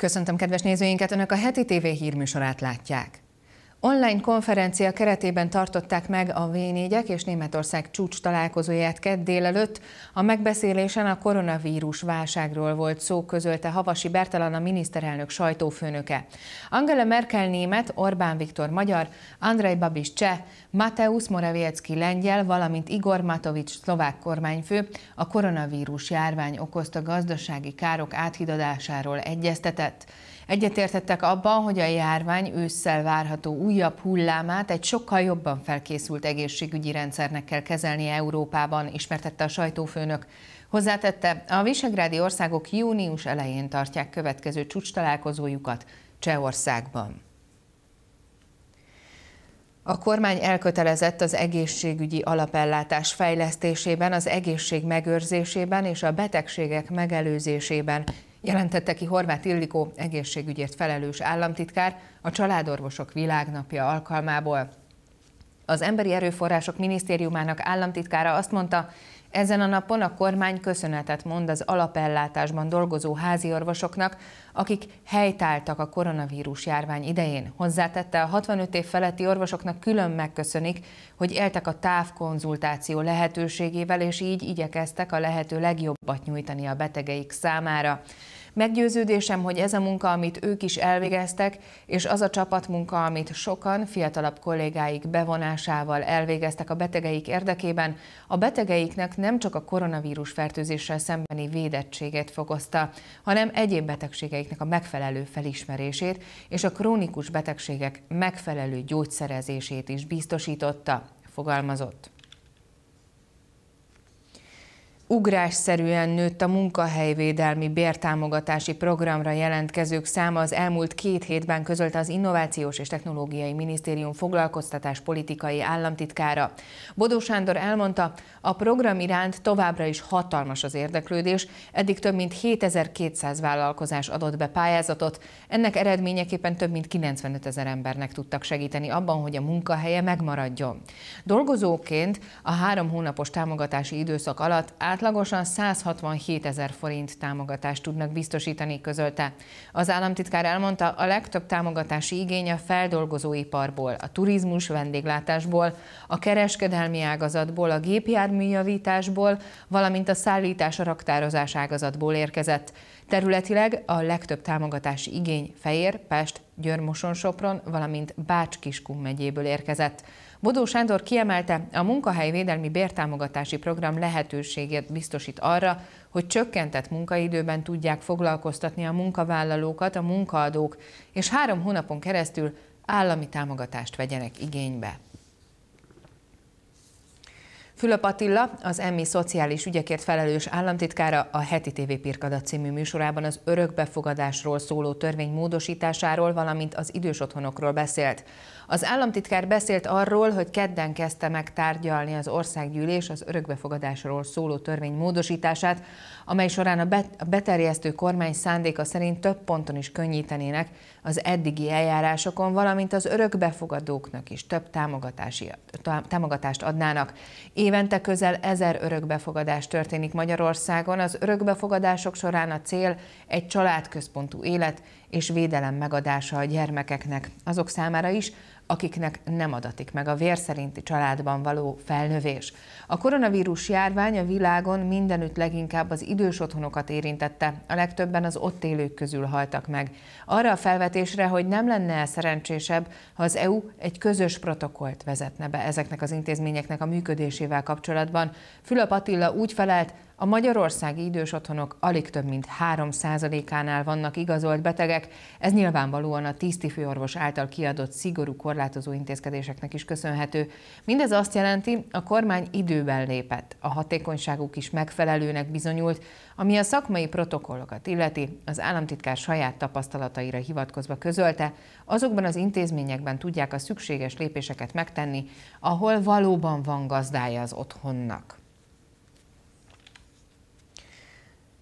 Köszöntöm kedves nézőinket, Önök a heti TV hírműsorát látják. Online konferencia keretében tartották meg a v és Németország csúcs találkozóját kedd délelőtt. A megbeszélésen a koronavírus válságról volt szó, közölte Havasi Bertalan a miniszterelnök sajtófőnöke. Angela Merkel német, Orbán Viktor magyar, Andrej Babis cseh, Mateusz Morawiecki lengyel, valamint Igor Matovics szlovák kormányfő a koronavírus járvány okozta gazdasági károk áthidadásáról egyeztetett. Egyetértettek abban, hogy a járvány ősszel várható újabb hullámát egy sokkal jobban felkészült egészségügyi rendszernek kell kezelni Európában, ismertette a sajtófőnök. Hozzátette, a visegrádi országok június elején tartják következő csúcs találkozójukat Csehországban. A kormány elkötelezett az egészségügyi alapellátás fejlesztésében, az egészség megőrzésében és a betegségek megelőzésében, jelentette ki Horváth Illikó egészségügyért felelős államtitkár a Családorvosok Világnapja alkalmából. Az Emberi Erőforrások Minisztériumának államtitkára azt mondta, ezen a napon a kormány köszönetet mond az alapellátásban dolgozó házi orvosoknak, akik helytáltak a koronavírus járvány idején. Hozzátette a 65 év feletti orvosoknak külön megköszönik, hogy éltek a távkonzultáció lehetőségével, és így igyekeztek a lehető legjobbat nyújtani a betegeik számára. Meggyőződésem, hogy ez a munka, amit ők is elvégeztek, és az a csapatmunka, amit sokan fiatalabb kollégáik bevonásával elvégeztek a betegeik érdekében, a betegeiknek nem csak a koronavírus fertőzéssel szembeni védettséget fokozta, hanem egyéb betegségeiknek a megfelelő felismerését és a krónikus betegségek megfelelő gyógyszerezését is biztosította, fogalmazott. Ugrásszerűen nőtt a munkahelyvédelmi bértámogatási programra jelentkezők száma az elmúlt két hétben közölte az Innovációs és Technológiai Minisztérium foglalkoztatás politikai államtitkára. Bodó Sándor elmondta, a program iránt továbbra is hatalmas az érdeklődés, eddig több mint 7200 vállalkozás adott be pályázatot, ennek eredményeképpen több mint 95 ezer embernek tudtak segíteni abban, hogy a munkahelye megmaradjon. Dolgozóként a három hónapos támogatási időszak alatt át átlagosan 167 ezer forint támogatást tudnak biztosítani, közölte. Az államtitkár elmondta, a legtöbb támogatási igény a feldolgozóiparból, a turizmus vendéglátásból, a kereskedelmi ágazatból, a gépjárműjavításból, valamint a szállítás a raktározás ágazatból érkezett. Területileg a legtöbb támogatási igény Fejér, Pest, györmoson sopron valamint Bács-Kiskun megyéből érkezett. Bodó Sándor kiemelte, a munkahelyvédelmi bértámogatási program lehetőséget biztosít arra, hogy csökkentett munkaidőben tudják foglalkoztatni a munkavállalókat a munkaadók, és három hónapon keresztül állami támogatást vegyenek igénybe. Fülöp Attila, az EMMI szociális ügyekért felelős államtitkára a Heti TV Pirkadat című műsorában az örökbefogadásról szóló törvény módosításáról, valamint az idős otthonokról beszélt. Az államtitkár beszélt arról, hogy kedden kezdte meg tárgyalni az országgyűlés az örökbefogadásról szóló törvény módosítását, amely során a beterjesztő kormány szándéka szerint több ponton is könnyítenének az eddigi eljárásokon, valamint az örökbefogadóknak is több támogatást adnának. Én Évente közel ezer örökbefogadás történik Magyarországon. Az örökbefogadások során a cél egy családközpontú élet és védelem megadása a gyermekeknek, azok számára is, akiknek nem adatik meg a vérszerinti családban való felnövés. A koronavírus járvány a világon mindenütt leginkább az idős otthonokat érintette, a legtöbben az ott élők közül haltak meg. Arra a felvetésre, hogy nem lenne -e szerencsésebb, ha az EU egy közös protokollt vezetne be ezeknek az intézményeknek a működésével kapcsolatban, Fülöp Attila úgy felelt, a magyarországi idős otthonok alig több mint 3%-ánál vannak igazolt betegek, ez nyilvánvalóan a tisztifőorvos által kiadott szigorú korlátozó intézkedéseknek is köszönhető. Mindez azt jelenti, a kormány időben lépett, a hatékonyságuk is megfelelőnek bizonyult, ami a szakmai protokollokat illeti, az államtitkár saját tapasztalataira hivatkozva közölte, azokban az intézményekben tudják a szükséges lépéseket megtenni, ahol valóban van gazdája az otthonnak.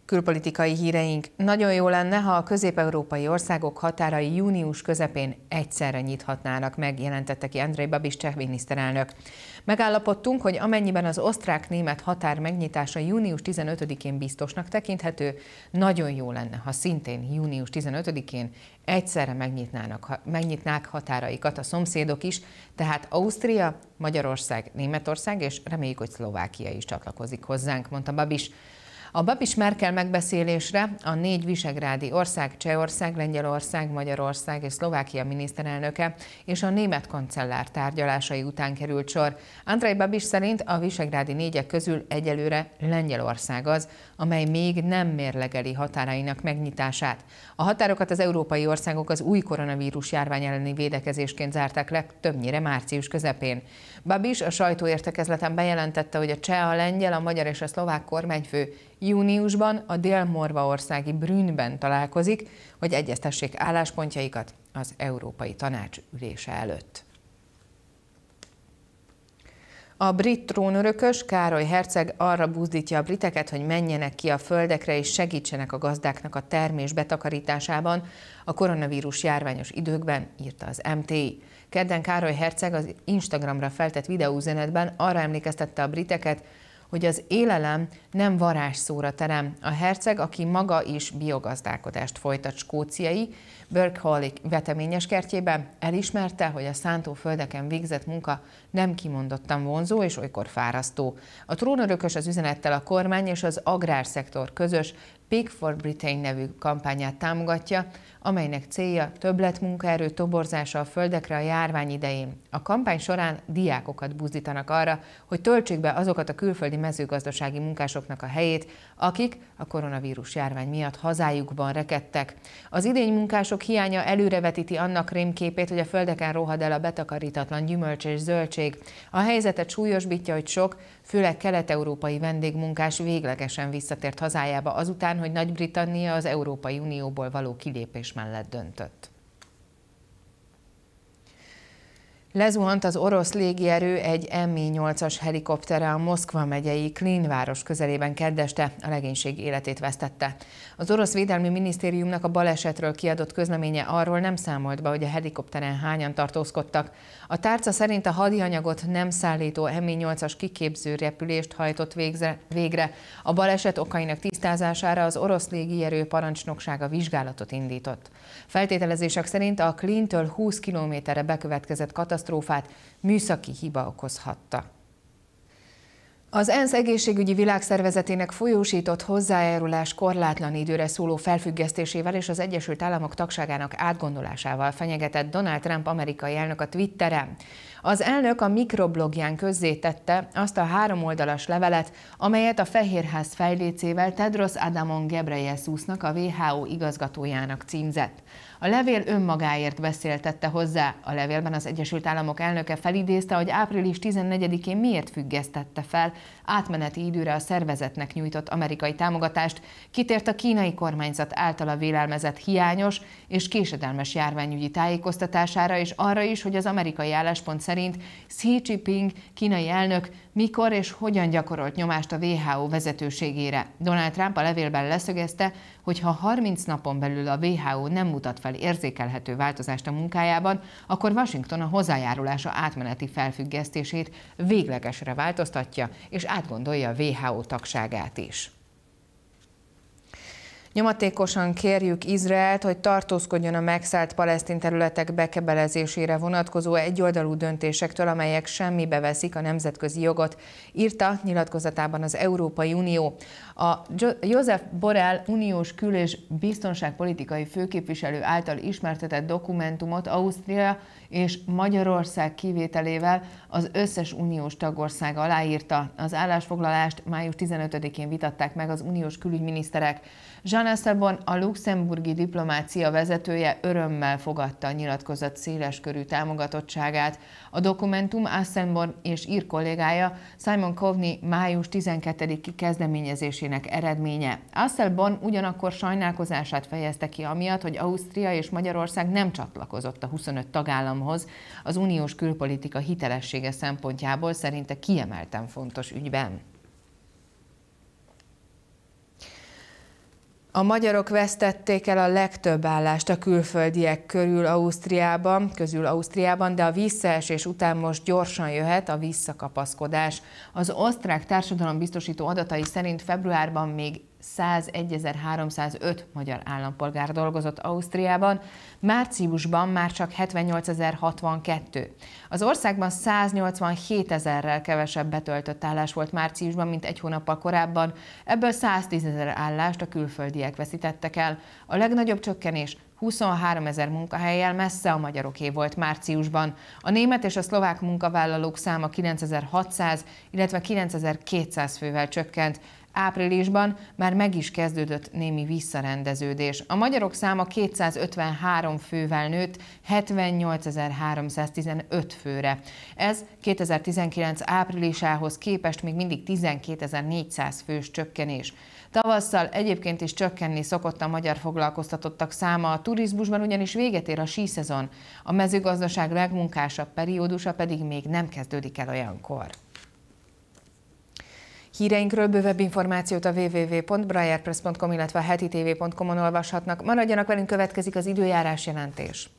Külpolitikai híreink. Nagyon jó lenne, ha a közép-európai országok határai június közepén egyszerre nyithatnának meg, jelentette ki Andrei Babis cseh miniszterelnök. Megállapodtunk, hogy amennyiben az osztrák-német határ megnyitása június 15-én biztosnak tekinthető, nagyon jó lenne, ha szintén június 15-én egyszerre megnyitnának, megnyitnák határaikat a szomszédok is, tehát Ausztria, Magyarország, Németország és reméljük, hogy Szlovákia is csatlakozik hozzánk, mondta Babis. A Babis Merkel megbeszélésre a négy visegrádi ország, Csehország, Lengyelország, Magyarország és Szlovákia miniszterelnöke és a német kancellár tárgyalásai után került sor. Andrej Babis szerint a visegrádi négyek közül egyelőre Lengyelország az, amely még nem mérlegeli határainak megnyitását. A határokat az európai országok az új koronavírus járvány elleni védekezésként zárták le többnyire március közepén. Babis a sajtóértekezleten bejelentette, hogy a cseh, a lengyel, a magyar és a szlovák kormányfő Júniusban a dél-morvaországi Brünnben találkozik, hogy egyeztessék álláspontjaikat az Európai Tanács ülése előtt. A brit trónörökös Károly herceg arra buzdítja a briteket, hogy menjenek ki a földekre és segítsenek a gazdáknak a termés betakarításában a koronavírus járványos időkben, írta az MTI. Kedden Károly herceg az Instagramra feltett videóüzenetben arra emlékeztette a briteket, hogy az élelem nem varázsszóra terem. A herceg, aki maga is biogazdálkodást folytat skóciai, Burkhallik veteményes kertjében, elismerte, hogy a szántóföldeken végzett munka nem kimondottan vonzó és olykor fárasztó. A trónörökös az üzenettel a kormány és az agrárszektor közös Peak for Britain nevű kampányát támogatja, amelynek célja többletmunkaerő toborzása a földekre a járvány idején. A kampány során diákokat buzdítanak arra, hogy töltsék be azokat a külföldi mezőgazdasági munkásoknak a helyét, akik a koronavírus járvány miatt hazájukban rekedtek. Az idény munkások hiánya előrevetíti annak rémképét, hogy a földeken rohad el a betakarítatlan gyümölcs és zöldség. A helyzetet súlyosbítja, hogy sok, főleg kelet-európai vendégmunkás véglegesen visszatért hazájába azután, hogy Nagy-Britannia az Európai Unióból való kilépés mellett döntött. Lezuhant az orosz légierő egy Mi-8-as helikoptere a Moszkva megyei Klin város közelében kedveste, a legénység életét vesztette. Az orosz védelmi minisztériumnak a balesetről kiadott közleménye arról nem számolt be, hogy a helikopteren hányan tartózkodtak. A tárca szerint a hadianyagot nem szállító Mi-8-as kiképző repülést hajtott végre. A baleset okainak tisztázására az orosz légierő parancsnoksága vizsgálatot indított. Feltételezések szerint a Klintől 20 kilométerre bekövetkezett katasztrófa katasztrófát műszaki hiba okozhatta. Az ENSZ egészségügyi világszervezetének folyósított hozzájárulás korlátlan időre szóló felfüggesztésével és az Egyesült Államok tagságának átgondolásával fenyegetett Donald Trump amerikai elnök a Twitteren. Az elnök a mikroblogján közzétette azt a három oldalas levelet, amelyet a Fehérház fejlécével Tedros Adamon Gebreyesusnak a WHO igazgatójának címzett. A levél önmagáért beszéltette hozzá. A levélben az Egyesült Államok elnöke felidézte, hogy április 14-én miért függesztette fel átmeneti időre a szervezetnek nyújtott amerikai támogatást, kitért a kínai kormányzat által a vélelmezett hiányos és késedelmes járványügyi tájékoztatására, és arra is, hogy az amerikai álláspont szerint Xi Jinping, kínai elnök, mikor és hogyan gyakorolt nyomást a WHO vezetőségére. Donald Trump a levélben leszögezte, hogyha 30 napon belül a WHO nem mutat fel érzékelhető változást a munkájában, akkor Washington a hozzájárulása átmeneti felfüggesztését véglegesre változtatja, és átgondolja a WHO tagságát is. Nyomatékosan kérjük Izraelt, hogy tartózkodjon a megszállt palesztin területek bekebelezésére vonatkozó egyoldalú döntésektől, amelyek semmibe veszik a nemzetközi jogot, írta nyilatkozatában az Európai Unió. A József Borrell uniós kül- és biztonságpolitikai főképviselő által ismertetett dokumentumot Ausztria és Magyarország kivételével az összes uniós tagország aláírta. Az állásfoglalást május 15-én vitatták meg az uniós külügyminiszterek. Jean Panaszabon a luxemburgi diplomácia vezetője örömmel fogadta a nyilatkozat széleskörű támogatottságát. A dokumentum Assenborn és ír kollégája Simon Kovni május 12-i kezdeményezésének eredménye. Asselborn ugyanakkor sajnálkozását fejezte ki amiatt, hogy Ausztria és Magyarország nem csatlakozott a 25 tagállamhoz az uniós külpolitika hitelessége szempontjából szerinte kiemelten fontos ügyben. A magyarok vesztették el a legtöbb állást a külföldiek körül Ausztriában, közül Ausztriában, de a visszaesés után most gyorsan jöhet a visszakapaszkodás. Az osztrák biztosító adatai szerint februárban még 101.305 magyar állampolgár dolgozott Ausztriában, márciusban már csak 78.062. Az országban 187 ezerrel kevesebb betöltött állás volt márciusban, mint egy hónappal korábban, ebből 110 ezer állást a külföldiek veszítettek el. A legnagyobb csökkenés 23 ezer munkahelyjel messze a magyaroké volt márciusban. A német és a szlovák munkavállalók száma 9600, illetve 9200 fővel csökkent, Áprilisban már meg is kezdődött némi visszarendeződés. A magyarok száma 253 fővel nőtt 78.315 főre. Ez 2019 áprilisához képest még mindig 12.400 fős csökkenés. Tavasszal egyébként is csökkenni szokott a magyar foglalkoztatottak száma, a turizmusban ugyanis véget ér a síszezon, a mezőgazdaság legmunkásabb periódusa pedig még nem kezdődik el olyankor. Híreinkről bővebb információt a www.briarpress.com, illetve a hetitv.com-on olvashatnak. Maradjanak velünk, következik az időjárás jelentés.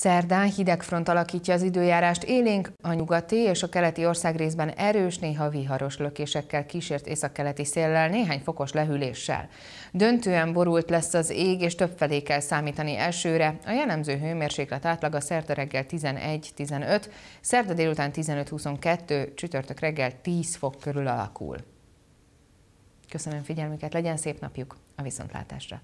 Szerdán hideg front alakítja az időjárást élénk, a nyugati és a keleti ország részben erős, néha viharos lökésekkel kísért keleti széllel, néhány fokos lehűléssel. Döntően borult lesz az ég, és többfelé kell számítani esőre. A jellemző hőmérséklet átlaga szerda reggel 11-15, szerda délután 15-22, csütörtök reggel 10 fok körül alakul. Köszönöm figyelmüket, legyen szép napjuk, a viszontlátásra!